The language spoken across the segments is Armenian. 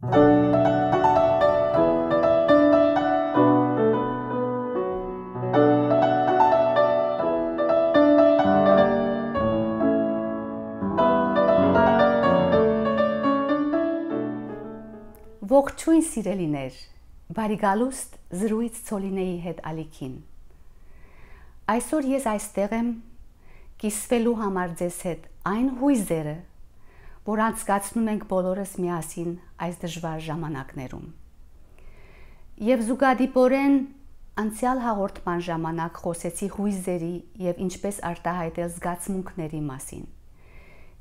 Ողջույն սիրելիներ, բարիգալուստ զրույց ցոլինեի հետ ալիքին։ Այսօր ես այստեղ եմ կիսվելու համար ձեզ հետ այն հույզերը, որոնց զգացնում ենք բոլորս միասին այս դժվար ժամանակներում։ Եվ զուգադիպորեն անցյալ հաղորդման ժամանակ խոսեցի հույզերի եւ ինչպես արտահայտել զգացմունքների մասին։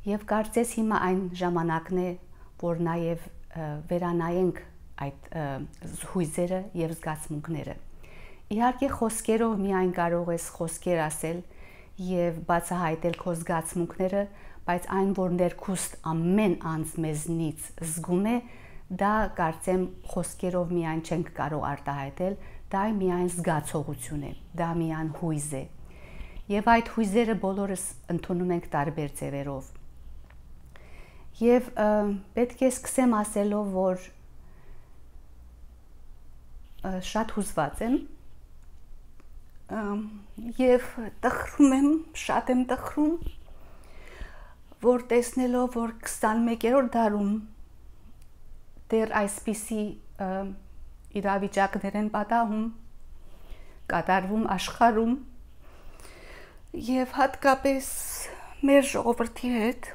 Եվ կարծես հիմա այն ժամանակն է, որ նաեւ վերանայենք այդ հույզերը եւ զգացմունքները։ Իհարկե խոսքերով միայն կարող ես խոսքեր ասել եւ բացահայտել քո զգացմունքները, բայց այն, որ ներքուստ ամեն անձ մեզնից զգում է, դա կարծեմ խոսքերով միայն չենք կարող արտահայտել, դա միայն զգացողություն է, դա միայն հույզ է։ Եվ այդ հույզերը բոլորս ընդունում ենք տարբեր ձևերով։ Եվ պետք է սկսեմ ասելով, որ շատ հուզված եմ և տխրում եմ, շատ եմ տխրում որ տեսնելով, որ 21-րդ դարում դեռ այսպիսի իրավիճակներ են պատահում, կատարվում աշխարում եւ հատկապես մեր ժողովրդի հետ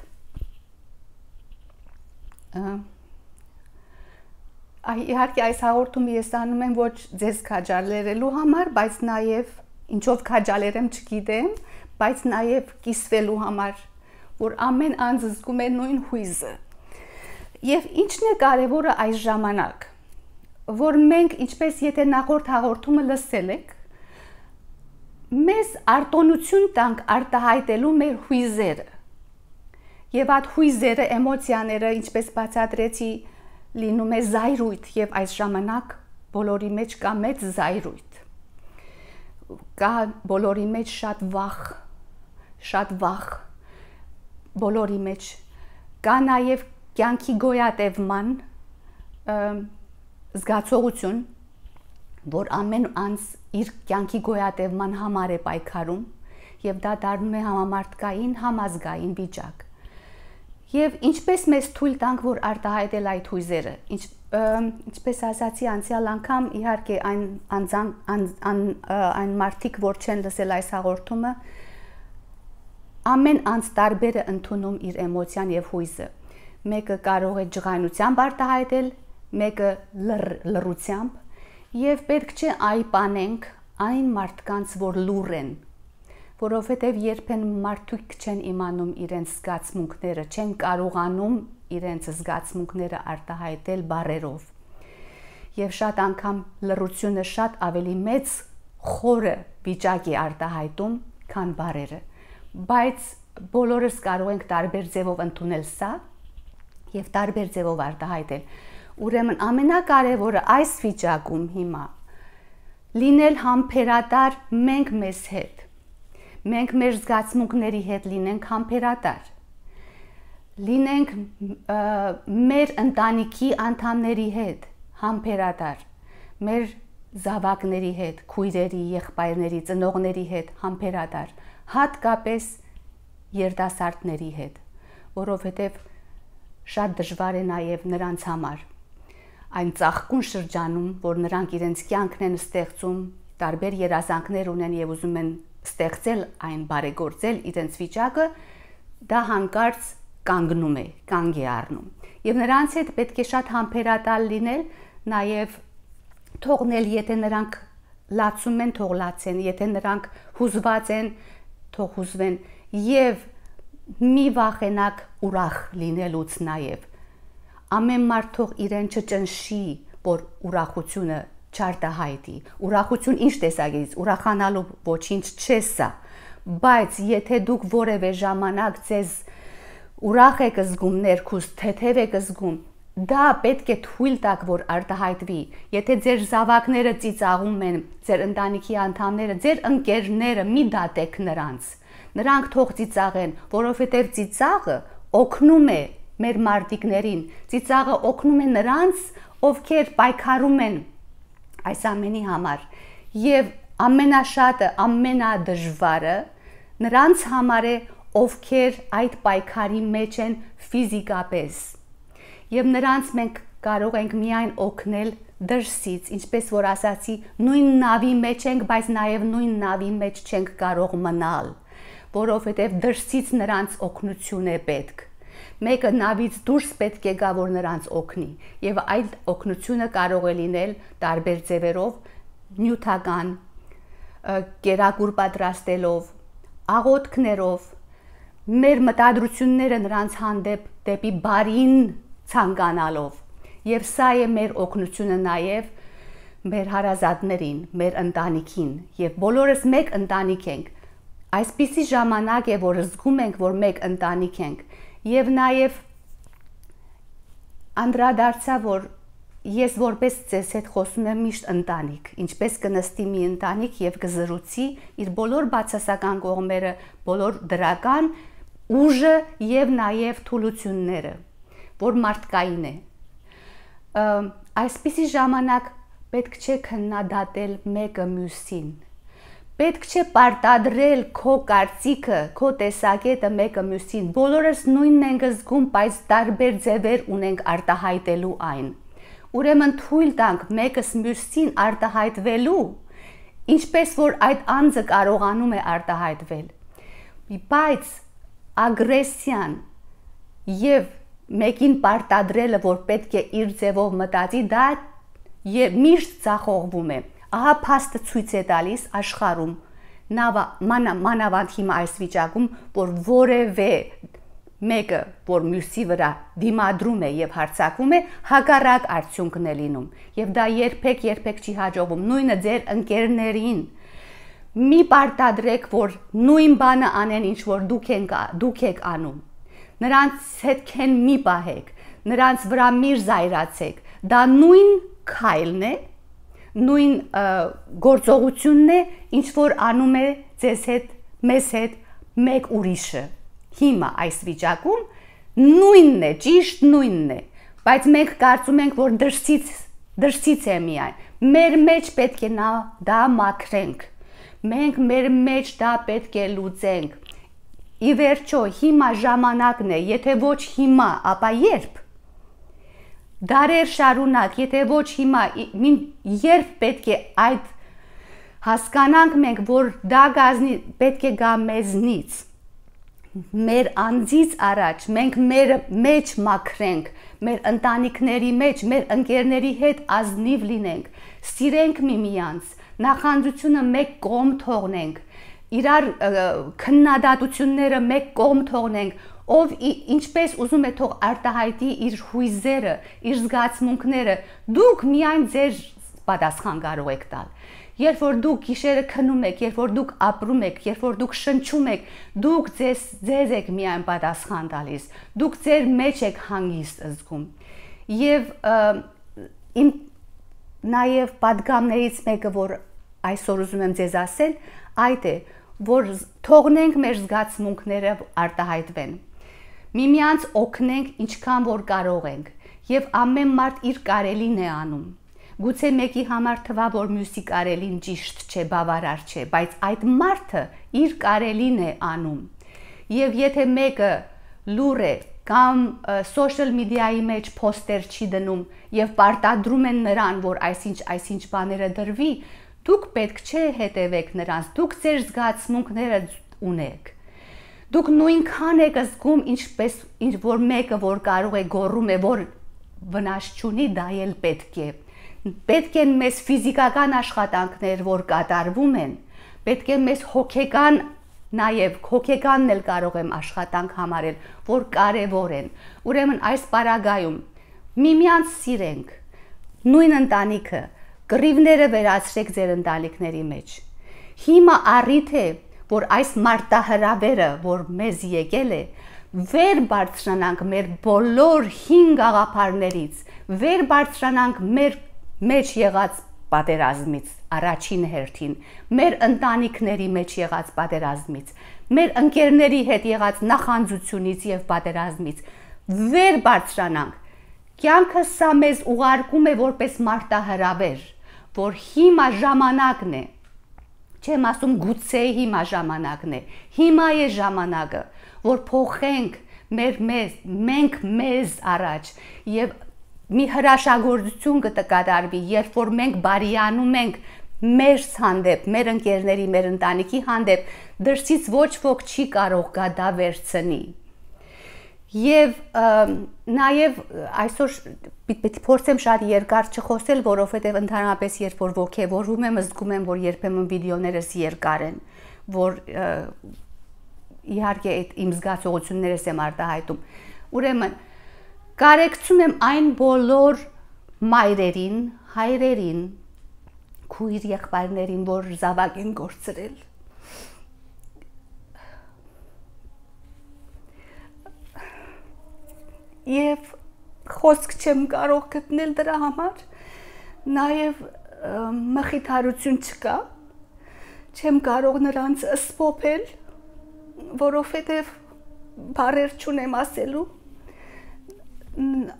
այ իհարկե այս հաղորդումը ես անում եմ ոչ ձեզ քաջալերելու համար, բայց նաև ինչով քաջալերեմ չգիտեմ, բայց նաև կիսվելու համար որ ամեն անձ զգում է նույն հույզը։ Եվ ի՞նչն է կարևորը այս ժամանակ, որ մենք ինչպես եթե նախորդ հաղորդումը լսել ենք, մեզ արտոնություն տանք արտահայտելու մեր հույզերը։ Եվ այդ հույզերը, էմոցիաները, ինչպես բացատրեցի, լինում է զայրույթ եւ այս ժամանակ բոլորի մեջ կա մեծ զայրույթ։ Կա բոլորի մեջ շատ վախ, շատ վախ բոլորի մեջ կա նաև կյանքի գոյատևման զգացողություն, որ ամեն անձ իր կյանքի գոյատևման համար է պայքարում եւ դա դառնում է համամարտկային, համազգային վիճակ։ Եվ ինչպես մեզ թույլ տանք, որ արտահայտել այդ հույզերը, ինչ ինչպես ասացի անցյալ անգամ, իհարկե այն անձան այն այն, այն մարդիկ, որ չեն լսել այս հաղորդումը, ամեն անց տարբեր է ընդունում իր էմոցիան եւ հույզը։ Մեկը կարող է ջղայնությամբ արտահայտել, մեկը լր, լրությամբ եւ պետք չէ այ պանենք այն մարդկանց, որ լուր են, որովհետև երբեն մարդիկ չեն իմանում իրենց զգացմունքները, չեն կարողանում իրենց զգացմունքները արտահայտել բարերով։ Եվ շատ անգամ լրությունը շատ ավելի մեծ խորը վիճակի արտահայտում, քան բարերը բայց բոլորս կարող ենք տարբեր ձևով ընդունել սա եւ տարբեր ձևով արտահայտել։ Ուրեմն ամենակարևորը այս վիճակում հիմա լինել համբերատար մենք մեզ հետ։ Մենք մեր զգացմունքների հետ լինենք համբերատար։ Լինենք մեր ընտանիքի անդամների հետ համբերատար։ Մեր զավակների հետ, քույրերի, եղբայրների, ծնողների հետ համբերատար հատկապես երդասարտների հետ, որովհետև շատ դժվար է նաև նրանց համար այն ցաղկուն շրջանում, որ նրանք իրենց կյանքն են ստեղծում, տարբեր երազանքներ ունեն եւ ուզում են ստեղծել այն բարեգործել իրենց վիճակը, դա հանկարծ կանգնում է, կանգ է առնում։ Եվ նրանց հետ պետք է շատ համբերատար լինել, նաև թողնել, եթե նրանք լացում են, թող լացեն, եթե նրանք հուզված են, թող հուզվեն եւ մի վախենակ ուրախ լինելուց նաեւ ամեն մարդ թող իրեն չճնշի որ ուրախությունը չարտահայտի ուրախություն ինչ տեսակից ուրախանալու ոչինչ չէ սա բայց եթե դուք որևէ ժամանակ ձեզ ուրախ եք զգում ներքուս թեթև եք զգում Դա պետք է թույլ տակ, որ արտահայտվի։ Եթե ձեր զավակները ծիծաղում են, ձեր ընտանիքի անդամները, ձեր ընկերները, մի դատեք նրանց։ Նրանք թող ծիծաղեն, որովհետև ծիծաղը օգնում է մեր մարդիկներին։ Ծիծաղը օգնում է նրանց, ովքեր պայքարում են այս ամենի համար։ Եվ ամենաշատը, ամենադժվարը նրանց համար է, ովքեր այդ պայքարի մեջ են ֆիզիկապես եւ նրանց մենք կարող ենք միայն օգնել դրսից, ինչպես որ ասացի, նույն նավի մեջ ենք, բայց նաեւ նույն նավի մեջ չենք կարող մնալ, որովհետեւ դրսից նրանց օգնություն է պետք մեկը նավից դուրս պետք է գա, որ նրանց օգնի։ Եվ այդ օգնությունը կարող է լինել տարբեր ձևերով, նյութական, կերակուր պատրաստելով, աղոթքներով, մեր մտադրությունները նրանց հանդեպ դեպի բարին ցանկանալով։ Եվ սա է մեր օգնությունը նաև մեր հարազատներին, մեր ընտանիքին եւ բոլորս մեկ ընտանիք ենք։ Այսպիսի ժամանակ է, որ զգում ենք, որ մեկ ընտանիք ենք եւ նաեւ անդրադարձա, որ ես որպես ցես հետ խոսում եմ միշտ ընտանիք, ինչպես կնստի մի ընտանիք եւ կզրուցի իր բոլոր բացասական կողմերը, բոլոր դրական ուժը եւ նաեւ թուլությունները որ մարդկային է։ Այսպիսի ժամանակ պետք չէ քննադատել մեկը մյուսին։ Պետք չէ պարտադրել քո կարծիքը, քո տեսակետը մեկը մյուսին։ Բոլորս նույնն ենք զգում, բայց տարբեր ձևեր ունենք արտահայտելու այն։ Ուրեմն թույլ տանք մեկս մյուսին արտահայտվելու, ինչպես որ այդ անձը կարողանում է արտահայտվել։ Բայց ագրեսիան եւ մեկին պարտադրելը, որ պետք է իր ձևով մտածի, դա եւ միշտ ցախողվում է։ Ահա փաստը ցույց է տալիս աշխարում նավա ման, մանավանդ հիմա այս վիճակում, որ որևէ մեկը, որ մյուսի վրա դիմադրում է եւ հարցակվում է, հակառակ արդյունքն է լինում։ Եվ դա երբեք երբեք չի հաջողվում։ Նույնը ձեր ընկերներին, մի պարտադրեք, որ նույն բանը անեն, ինչ որ դուք եք դուք եք անում նրանց հետ քեն մի պահեք, նրանց վրա միր զայրացեք։ Դա նույն քայլն է, նույն գործողությունն է, ինչ որ անում է ձեզ հետ, մեզ հետ մեկ ուրիշը։ Հիմա այս վիճակում նույնն է, ճիշտ նույնն է, բայց մենք կարծում ենք, որ դրսից դրսից է միայն։ Մեր մեջ պետք է նա դա մաքրենք։ Մենք մեր մեջ դա պետք է լուծենք ի վերջո հիմա ժամանակն է, եթե ոչ հիմա, ապա երբ։ Դարեր շարունակ, եթե ոչ հիմա, մին երբ պետք է այդ հասկանանք մենք, որ դա գազնի պետք է գա մեզնից։ Մեր անձից առաջ մենք մեր մեջ մաքրենք, մեր ընտանիքների մեջ, մեր ընկերների հետ ազնիվ լինենք, սիրենք միմյանց, նախանձությունը մեկ կողմ թողնենք, իրար քննադատությունները մեկ կողմ թողնենք, ով ինչպես ուզում է թող արտահայտի իր հույզերը, իր զգացմունքները, դուք միայն ձեր պատասխան կարող եք տալ։ Երբ որ դուք գիշերը քնում եք, երբ որ դուք ապրում եք, երբ որ դուք շնչում եք, դուք ձեզ ձեզ եք միայն պատասխան տալիս։ Դուք ձեր մեջ եք հանգիստ զգում։ Եվ իմ նաև падգամներից մեկը, որ այսօր ուզում եմ ձեզ ասել, այդ է, որ թողնենք մեր զգացմունքները արտահայտվեն։ Միմյանց օգնենք ինչքան որ կարող ենք եւ ամեն մարդ իր կարելին է անում։ Գուցե մեկի համար թվա որ մյուսի կարելին ճիշտ չէ, բավարար չէ, բայց այդ մարդը իր կարելին է անում։ Եվ եթե մեկը լուր է կամ social media-ի մեջ poster չի դնում եւ պարտադրում են նրան, որ այսինչ այսինչ բաները դրվի, Դուք պետք չէ հետևեք նրանց, դուք ձեր զգացմունքները ունեք։ Դուք նույնքան եք զգում, ինչպես ինչ որ մեկը որ կարող է գոռում է, որ վնաս չունի, դա էլ պետք է։ Պետք են մեզ ֆիզիկական աշխատանքներ, որ կատարվում են, պետք է մեզ հոգեկան նաև հոգեկանն էլ կարող եմ աշխատանք համարել, որ կարևոր են։ Ուրեմն այս պարագայում միմյանց սիրենք, նույն ընտանիքը, Կռիվները վերացրեք ձեր ընտանիքների մեջ։ Հիմա առիթ է, որ այս մարտահրավերը, որ մեզ եկել է, վեր բարձրանանք մեր բոլոր 5 աղապարներից, վեր բարձրանանք մեր մեջ եղած պատերազմից, առաջին հերթին, մեր ընտանիքների մեջ եղած պատերազմից, մեր ընկերների հետ եղած նախանձությունից եւ պատերազմից վեր բարձրանանք։ Կյանքը սա մեզ ուղարկում է որպես մարտահրավեր որ հիմա ժամանակն է։ Չեմ ասում գուցե հիմա ժամանակն է։ Հիմա է ժամանակը, որ փոխենք մեր մեզ, մենք մեզ առաջ եւ մի հրաշագործություն կտկատարվի, երբ որ մենք բարիանում ենք մեր հանդեպ, մեր ընկերների, մեր ընտանիքի հանդեպ, դրսից ոչ ոք չի կարող գադա վերցնի եւ նաեւ այսօր պետք է փորձեմ շատ երկար չխոսել, որովհետեւ ընդհանրապես երբ որ ողքեվորվում եմ, զգում եմ, որ երբեմն վիդեոներս երկար են, որ իհարկե այդ իմ զգացողություններս եմ արտահայտում։ Ուրեմն կարեկցում եմ այն բոլոր մայրերին, հայրերին, քույր եղբայրներին, որ զավակ են գործրել եւ խոսք չեմ կարող գտնել դրա համար նաեւ մխիթարություն չկա չեմ կարող նրանց սփոփել որովհետեւ բարեր չունեմ ասելու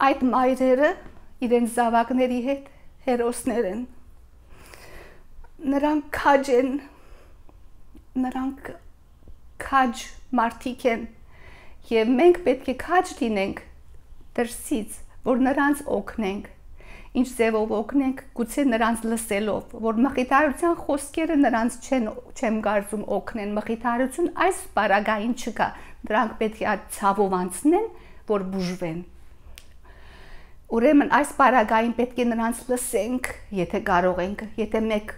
այդ մայրերը իրենց զավակների հետ հերոսներ են նրանք քաջ են նրանք քաջ մարդիկ են եւ մենք պետք է քաջ լինենք դրսից, որ նրանց օգնենք։ Ինչ ձևով օգնենք, գուցե նրանց լսելով, որ մխիթարության խոսքերը նրանց չեն չեմ կարծում օգնեն, մխիթարություն այս բարագային չկա։ Դրանք պետք է այդ ցավով անցնեն, որ բուժվեն։ Ուրեմն այս բարագային պետք է նրանց լսենք, եթե կարող ենք, եթե մեկ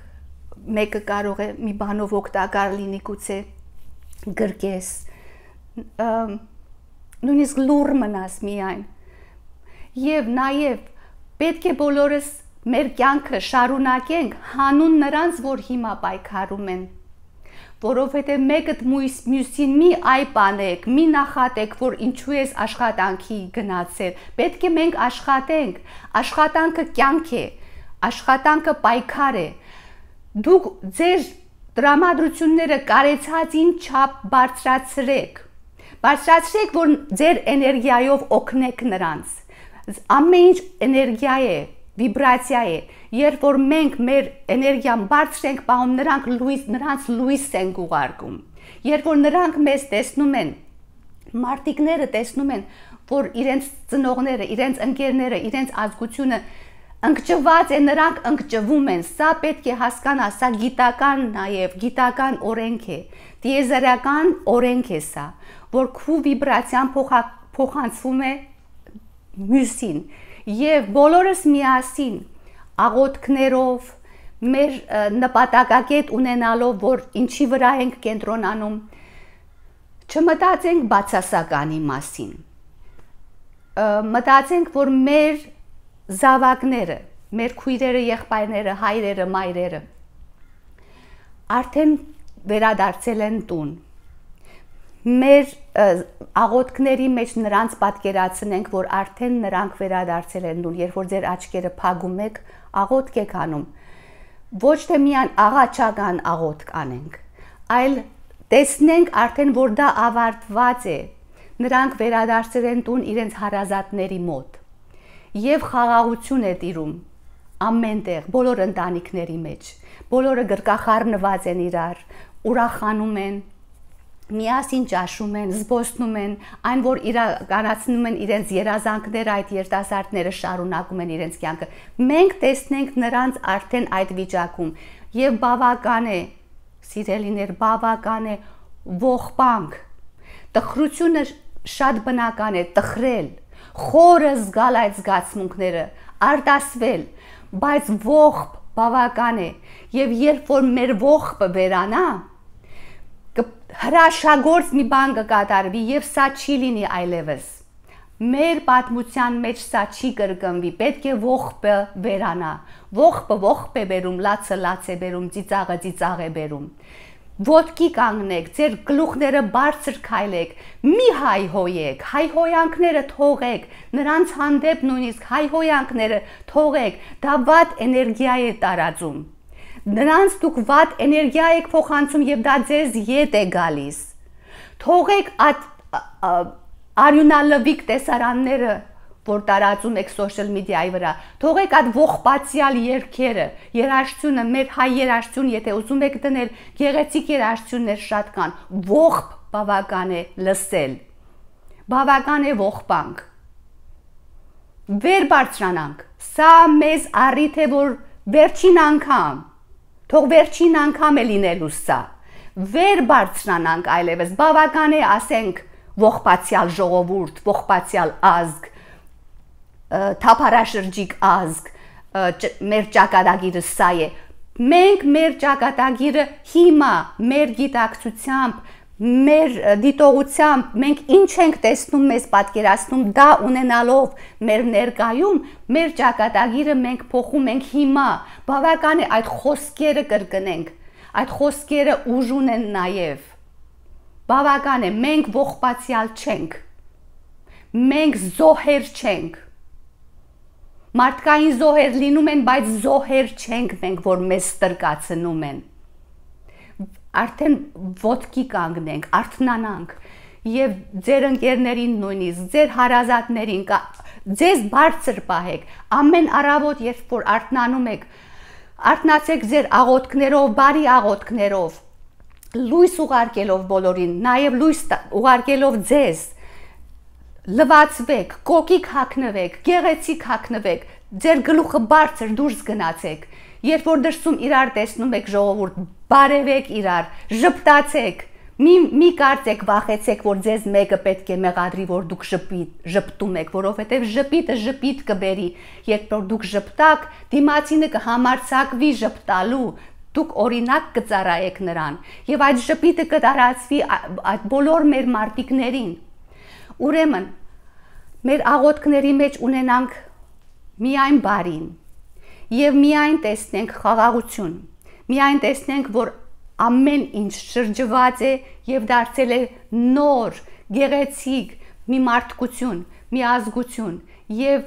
մեկը կարող է մի բանով օգտակար լինի գուցե գրկես նույնիսկ լուր մնաս միայն եւ նաեւ պետք է բոլորս մեր կյանքը շարունակենք հանուն նրանց, որ հիմա պայքարում են որովհետև մեկդ մյուս մյուսին մի այ պանեք, մի նախատեք, որ ինչու ես աշխատանքի գնացել։ Պետք է մենք աշխատենք։ Աշխատանքը կյանք է, աշխատանքը պայքար է։ Դուք ձեր դրամատրությունները կարեցածին չափ բարձրացրեք։ Բարձրացրեք, որ ձեր էներգիայով օգնեք նրանց ամեն ինչ էներգիա է, վիբրացիա է։ Երբ որ մենք մեր էներգիան բարձրենք, բաղում նրանք լույս, նրանց լույս են գուղարկում։ Երբ որ նրանք մեզ տեսնում են, մարտիկները տեսնում են, որ իրենց ծնողները, իրենց ընկերները, իրենց ազգությունը ընկճված է, նրանք ընկճվում են։ Սա պետք է հասկանա, սա գիտական նաև, գիտական օրենք է։ Տիեզերական օրենք է սա, որ քու վիբրացիան փոխանցվում է մյուսին եւ բոլորս միասին աղոթքներով մեր նպատակակետ ունենալով որ ինչի վրա ենք կենտրոնանում չմտածենք բացասականի մասին մտածենք որ մեր զավակները մեր քույրերը եղբայրները հայրերը մայրերը արդեն վերադարձել են տուն մեր աղոթքների մեջ նրանց պատկերացնենք, որ արդեն նրանք վերադարձել են նույն, երբ որ ձեր աչքերը փակում եք, աղոթք եք անում։ Ոչ թե միայն աղաչական աղոթք անենք, այլ տեսնենք արդեն, որ դա ավարտված է։ Նրանք վերադարձել են տուն իրենց հարազատների մոտ։ Եվ խաղաղություն է տիրում ամենտեղ, բոլոր ընտանիքների մեջ։ Բոլորը գրկախառնված են իրար, ուրախանում են, միասին ճաշում են, զբոսնում են, այն որ իրականացնում են իրենց երազանքները, այդ երիտասարդները շարունակում են իրենց կյանքը։ Մենք տեսնենք նրանց արդեն այդ վիճակում եւ բավական է, սիրելիներ, բավական է ողբանք։ Տխրությունը շատ բնական է տխրել, խորը զգալ այդ զգացմունքները, արտասվել, բայց ողբ բավական է։ Եվ երբ որ մեր ողբը վերանա, հրաշագործ մի բան կկատարվի եւ սա չի լինի այլևս։ Մեր պատմության մեջ սա չի կրկնվի, պետք է ողբը վերանա։ Ողբը ողբ է բերում, լացը լաց է բերում, ծիծաղը ծիծաղ է բերում։ Ոտքի կանգնեք, ձեր գլուխները բարձր քայլեք, մի հայհոյեք, հայհոյանքները թողեք, նրանց հանդեպ նույնիսկ հայհոյանքները թողեք, դա վատ էներգիա է տարածում նրանց դուք ված էներգիա եք փոխանցում եւ դա ձեզ ետ է գալիս։ Թողեք այդ արյունալվիկ տեսարանները, որ տարածում եք սոշիալ մեդիայի վրա, թողեք այդ ողբացial երկերը։ Երաշցությունը, մեր հայ երաշցուն, եթե ուզում եք դնել, գեղեցիկ երաշցուններ շատ կան։ Ողբ բավական է լսել։ Բավական է ողբանք։ Վեր բարձրանանք։ Սա մեզ առիթ է, որ Վերջին անգամ Թող վերջին անգամ է լինելուս սա։ Վեր բարձրանանք այլևս, բավական է ասենք ողբացյալ ժողովուրդ, ողբացյալ ազգ, թափարաշրջիկ ազգ, մեր ճակատագիրը սա է։ Մենք մեր ճակատագիրը հիմա, մեր գիտակցությամբ, մեր դիտողությամբ մենք ինչ ենք տեսնում, մեզ պատկերացնում, դա ունենալով մեր ներկայում, մեր ճակատագիրը մենք փոխում ենք հիմա։ Բավական է այդ խոսքերը կրկնենք։ Այդ խոսքերը ուժ ունեն նաև։ Բավական է, մենք ողբացial չենք։ Մենք զոհեր չենք։ Մարդկային զոհեր լինում են, բայց զոհեր չենք մենք, որ մեզ ստրկացնում են։ մենք, արդեն ոտքի կանգնենք, արթնանանք եւ ձեր ընկերներին նույնիսկ ձեր հարազատներին կա ձեզ բարձր պահեք ամեն առավոտ երբ որ արթնանում եք արթնացեք ձեր աղոթքներով բարի աղոթքներով լույս ուղարկելով բոլորին նաեւ լույս ուղարկելով ձեզ լվացվեք կոկիկ հագնվեք գեղեցիկ հագնվեք ձեր գլուխը բարձր դուրս գնացեք Երբ որ դրսում իրար տեսնում եք ժողովուրդ, բարևեք իրար, ժպտացեք, մի մի կարծեք, վախեցեք, որ ձեզ մեկը պետք է մեղադրի, որ դուք ժպիտ, ժպտում եք, որովհետև ժպիտը ժպիտ կբերի։ Երբ որ դուք ժպտակ, դիմացինը կհամարցակվի ժպտալու, դուք օրինակ կծառայեք նրան եւ այդ շփիտը կդարածվի այդ բոլոր մեր մարտիկներին ուրեմն մեր աղոթքների մեջ ունենանք միայն բարին եւ միայն տեսնենք խաղաղություն։ Միայն տեսնենք, որ ամեն ինչ շրջված է եւ դարձել է նոր, գեղեցիկ մի մարդկություն, մի ազգություն եւ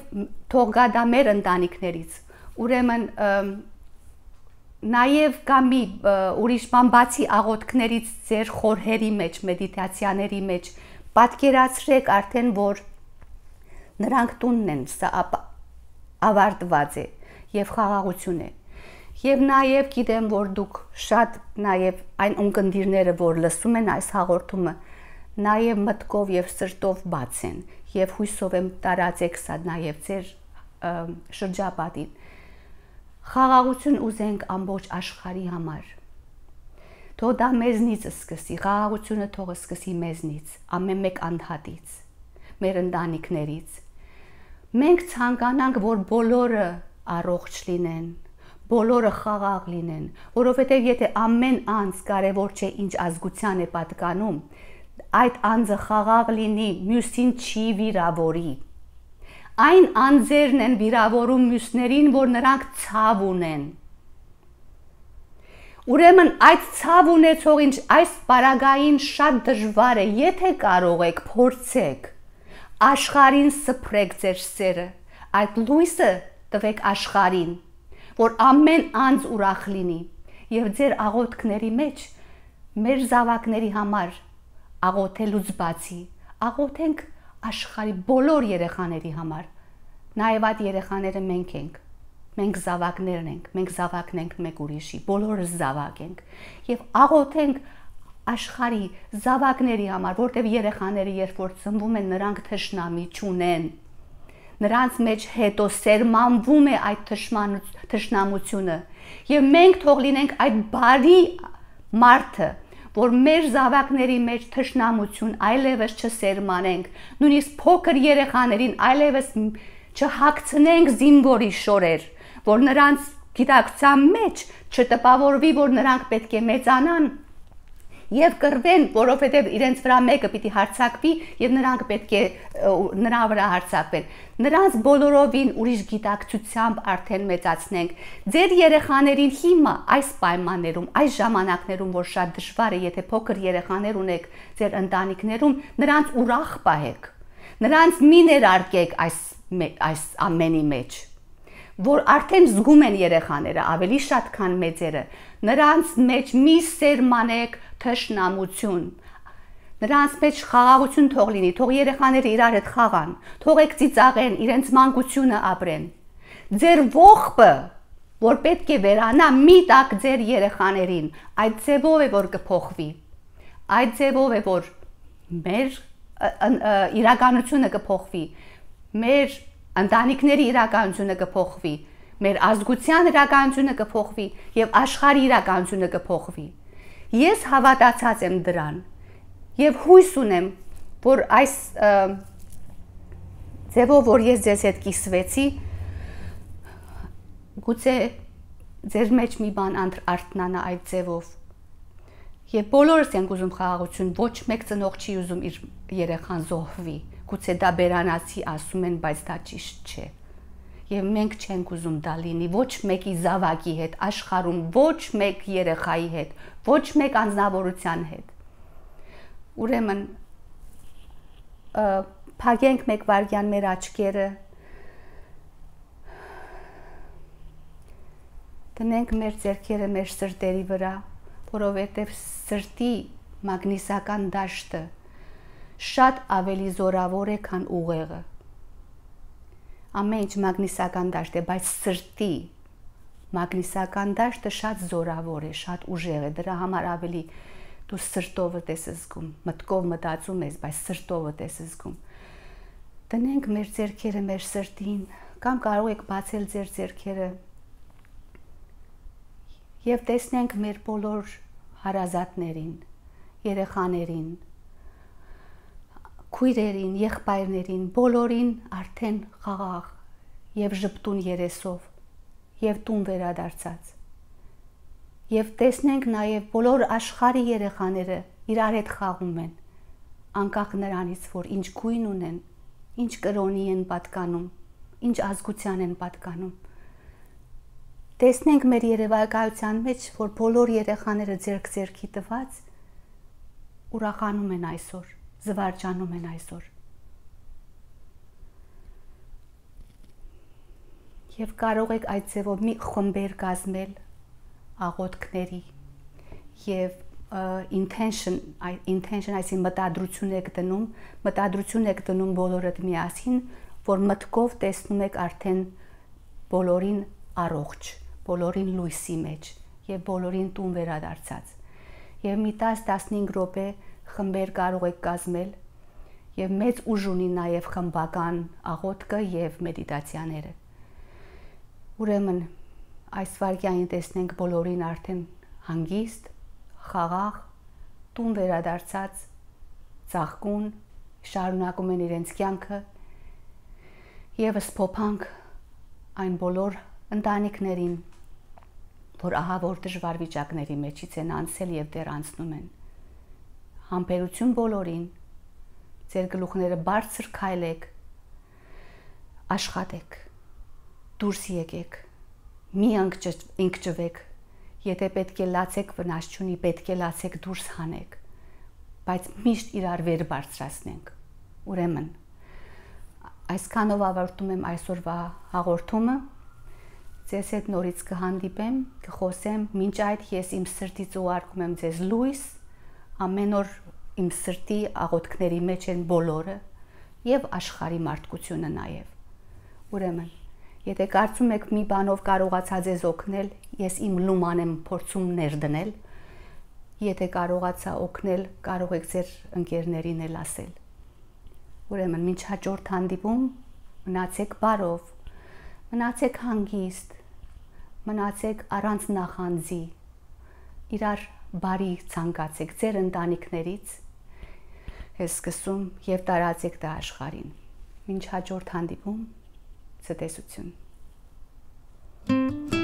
թող գա դա մեր ընտանիքներից։ Ուրեմն նաև կամ մի ուրիշ բան բացի աղոթքներից ձեր խորհերի մեջ, մեդիտացիաների մեջ պատկերացրեք արդեն որ նրանք տունն են, սա ավարտված է։ ապ, եւ խաղաղություն է։ Եվ նաև գիտեմ, որ դուք շատ նաև այն ունկնդիրները, որ լսում են այս հաղորդումը, նաև մտքով եւ սրտով բաց են եւ հույսով եմ տարածեք սա նաև ձեր շրջապատին։ Խաղաղություն ուզենք ամբողջ աշխարհի համար։ Թող դա մեզնից սկսի, խաղաղությունը թող սկսի մեզնից, ամեն մեկ անհատից, մեր ընտանիքներից։ Մենք ցանկանանք, որ բոլորը առողջ լինեն, բոլորը խաղաղ լինեն, որովհետև եթե ամեն անձ կարևոր չէ ինչ ազգության է պատկանում, այդ անձը խաղաղ լինի, մյուսին չի վիրավորի։ Այն անձերն են վիրավորում մյուսներին, որ նրանք ցավ ունեն։ Ուրեմն այդ ցավ ունեցող ինչ այս պարագային շատ դժվար է, եթե կարող եք, փորձեք։ Աշխարհին սփրեք ձեր սերը։ Այդ լույսը տվեք աշխարին, որ ամեն անձ ուրախ լինի եւ ձեր աղոթքների մեջ մեր զավակների համար աղոթելուց բացի աղոթենք աշխարի բոլոր երեխաների համար նաև այդ երեխաները մենք ենք մենք զավակներն ենք, մենք զավակն ենք մեկ ուրիշի, բոլորս զավակ ենք։ Եվ աղոթենք աշխարի զավակների համար, որտեղ երեխաները երբ որ ծնվում են, նրանք թշնամի չունեն, նրանց մեջ հետո սերմանվում է այդ թշնամությունը եւ մենք թող լինենք այդ բարի մարդը որ մեր զավակների մեջ թշնամություն այլևս չսերմանենք նույնիսկ փոքր երեխաներին այլևս չհակցնենք զինվորի շորեր որ նրանց գիտակցության մեջ չտպավորվի որ նրանք պետք է մեծանան եւ կռվեն, որովհետեւ իրենց վրա մեկը պիտի հարցակվի եւ նրանք պետք է նրա վրա հարցակվեն։ Նրանց բոլորովին ուրիշ գիտակցությամբ արդեն մեծացնենք։ Ձեր երեխաներին հիմա այս պայմաններում, այս ժամանակներում, որ շատ դժվար է, եթե փոքր երեխաներ ունեք ձեր ընտանիքներում, նրանց ուրախ պահեք։ Նրանց մի ներարկեք այս այս ամենի մեջ որ արդեն զգում են երեխաները ավելի շատ քան մեծերը նրանց մեջ մի սերմանեք թշնամություն նրանց մեջ խաղաղություն թող լինի թող երեխաները իրար հետ խաղան թողեք ծիծաղեն իրենց մանկությունը ապրեն ձեր ողբը որ պետք է վերանա մի տակ ձեր երեխաներին այդ ձևով է որ կփոխվի այդ ձևով է որ մեր իրականությունը կփոխվի մեր ընտանիքների իրականությունը կփոխվի մեր ազգության իրականությունը կփոխվի եւ աշխարհի իրականությունը կփոխվի։ Ես հավատացած եմ դրան եւ հույս ունեմ, որ այս ձևով, որ ես ձեզ հետ կիսվեցի, գուցե ձեր մեջ մի բան արթնանա այդ ձևով։ Եվ բոլորս ենք ուզում խաղաղություն, ոչ մեկ ծնող չի ուզում իր երեխան զոհվի։ Գուցե դա բերանացի ասում են, բայց դա ճիշտ չէ եւ մենք չենք ուզում դա լինի ոչ մեկի զավակի հետ աշխարհում ոչ մեկ երեխայի հետ ոչ մեկ անznավորության հետ ուրեմն փակենք մեկ վարյան մեր աչքերը տնենք մեր зерքերը մեր սրտերի վրա որովհետև սրտի մագնիսական դաշտը շատ ավելի զորավոր է քան ուղեղը ամեն ինչ մագնիսական դաշտ է, բայց սրտի մագնիսական դաշտը շատ զորավոր է, շատ ուժեղ է, դրա համար ավելի դու սրտովդ ես զգում, մտքով մտածում ես, բայց սրտովդ ես զգում։ Տնենք մեր зерքերը մեր սրտին, կամ կարող եք բացել ձեր зерքերը եւ տեսնենք մեր բոլոր հարազատներին, երեխաներին, քույրերին, եղբայրներին, բոլորին արդեն խաղաղ եւ ճպտուն երեսով եւ տուն վերադարձած։ Եվ տեսնենք նաեւ բոլոր աշխարհի երեխաները իրար հետ խաղում են, անկախ նրանից, որ ինչ գույն ունեն, ինչ կրոնի են պատկանում, ինչ ազգության են պատկանում։ Տեսնենք մեր երևակայության մեջ, որ բոլոր երեխաները ձերք ձերքի տված ուրախանում են այսօր զվարճանում են այսօր։ Եվ կարող եք այդ ձևով մի խմբեր կազմել աղոթքների եւ intention intention այսին մտադրություն եք դնում, մտադրություն եք դնում բոլորդ միասին, որ մտքով տեսնում եք արդեն բոլորին առողջ, բոլորին լույսի մեջ եւ բոլորին տուն վերադարձած։ Եվ մի 10-15 րոպե խմբեր կարող եք կազմել եւ մեծ ուժ ունի նաեւ խմբական աղոթքը եւ մեդիտացիաները։ Ուրեմն այս վարքային տեսնենք բոլորին արդեն հանգիստ, խաղաղ, տուն վերադարձած, ցաղկուն, շարունակում են իրենց կյանքը եւս փոփանք այն բոլոր ընտանիքներին, որ ահա որ դժվար վիճակների մեջից են անցել եւ դեռ անցնում են համբերություն բոլորին։ Ձեր գլուխները բարձր քայլեք։ Աշխատեք։ Դուրս եկեք։ Մի ընկճվեք։ Եթե պետք է լացեք վնաս չունի, պետք է լացեք դուրս հանեք։ Բայց միշտ իրար վեր բարձրացնենք։ Ուրեմն այսքանով ավարտում եմ այսօրվա հաղորդումը։ Ձեզ հետ նորից կհանդիպեմ, կխոսեմ, մինչ այդ ես իմ սրտից ուղարկում եմ ձեզ լույս ամեն օր իմ սրտի աղոթքների մեջ են բոլորը եւ աշխարհի մարդկությունը նաեւ։ Ուրեմն, եթե կարծում եք մի բանով կարողացա ձեզ օգնել, ես իմ լուման եմ փորձում ներդնել։ Եթե կարողացա օգնել, կարող եք ձեր ընկերներին էլ ասել։ Ուրեմն, ոչ հաջորդ հանդիպում մնացեք բարով, մնացեք հանգիստ, մնացեք առանց նախանձի, իրար բարի ցանկացեք ձեր ընտանիքներից ես սկսում եւ տարածեք դա աշխարհին։ Մինչ հաջորդ հանդիպում ցտեսություն։ Thank you.